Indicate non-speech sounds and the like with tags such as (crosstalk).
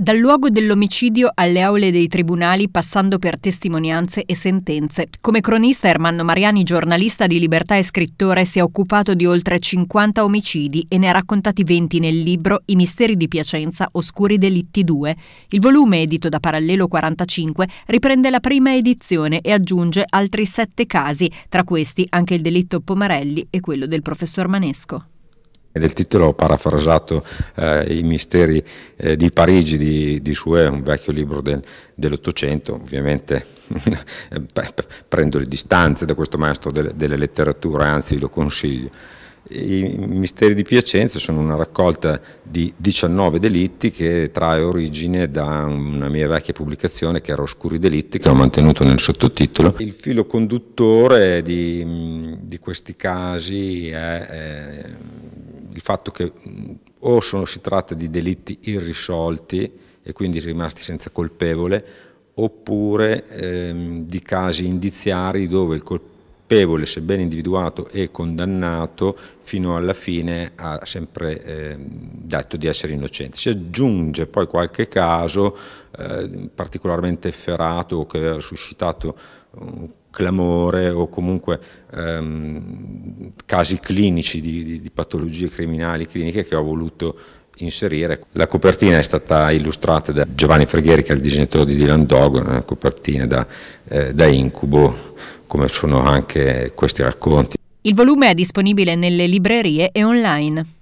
Dal luogo dell'omicidio alle aule dei tribunali, passando per testimonianze e sentenze. Come cronista, Ermanno Mariani, giornalista di libertà e scrittore, si è occupato di oltre 50 omicidi e ne ha raccontati 20 nel libro I misteri di Piacenza, Oscuri delitti 2. Il volume, edito da Parallelo 45, riprende la prima edizione e aggiunge altri sette casi, tra questi anche il delitto Pomarelli e quello del professor Manesco e nel titolo ho parafrasato eh, i misteri eh, di Parigi di, di Sue, un vecchio libro del, dell'Ottocento, ovviamente (laughs) eh, prendo le distanze da questo maestro delle, delle letterature, anzi lo consiglio. I misteri di Piacenza sono una raccolta di 19 delitti che trae origine da una mia vecchia pubblicazione che era Oscuri delitti, che ho mantenuto nel sottotitolo. Il filo conduttore di, di questi casi è, è eh, il fatto che o sono, si tratta di delitti irrisolti e quindi rimasti senza colpevole, oppure ehm, di casi indiziari dove il colpevole, sebbene individuato e condannato, fino alla fine ha sempre ehm, detto di essere innocente. Si aggiunge poi qualche caso eh, particolarmente efferato o che aveva suscitato un clamore o comunque ehm, casi clinici di, di, di patologie criminali cliniche che ho voluto inserire. La copertina è stata illustrata da Giovanni Fregheri che è il disegnatore di Dylan Dog, una copertina da, eh, da incubo come sono anche questi racconti. Il volume è disponibile nelle librerie e online.